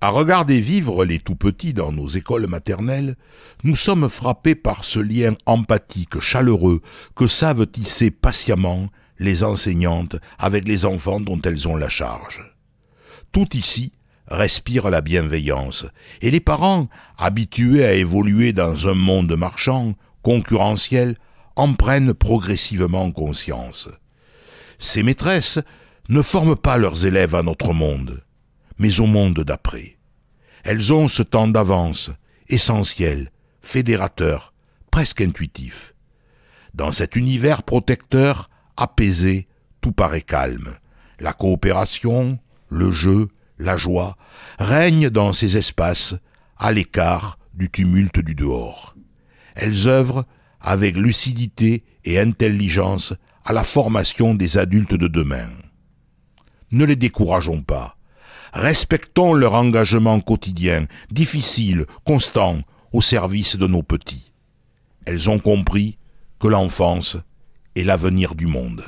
À regarder vivre les tout-petits dans nos écoles maternelles, nous sommes frappés par ce lien empathique, chaleureux, que savent tisser patiemment les enseignantes avec les enfants dont elles ont la charge. Tout ici respire la bienveillance, et les parents, habitués à évoluer dans un monde marchand, concurrentiel, en prennent progressivement conscience. Ces maîtresses ne forment pas leurs élèves à notre monde, mais au monde d'après. Elles ont ce temps d'avance, essentiel, fédérateur, presque intuitif. Dans cet univers protecteur, apaisé, tout paraît calme. La coopération, le jeu, la joie règnent dans ces espaces, à l'écart du tumulte du dehors. Elles œuvrent avec lucidité et intelligence à la formation des adultes de demain. Ne les décourageons pas, Respectons leur engagement quotidien, difficile, constant, au service de nos petits. Elles ont compris que l'enfance est l'avenir du monde.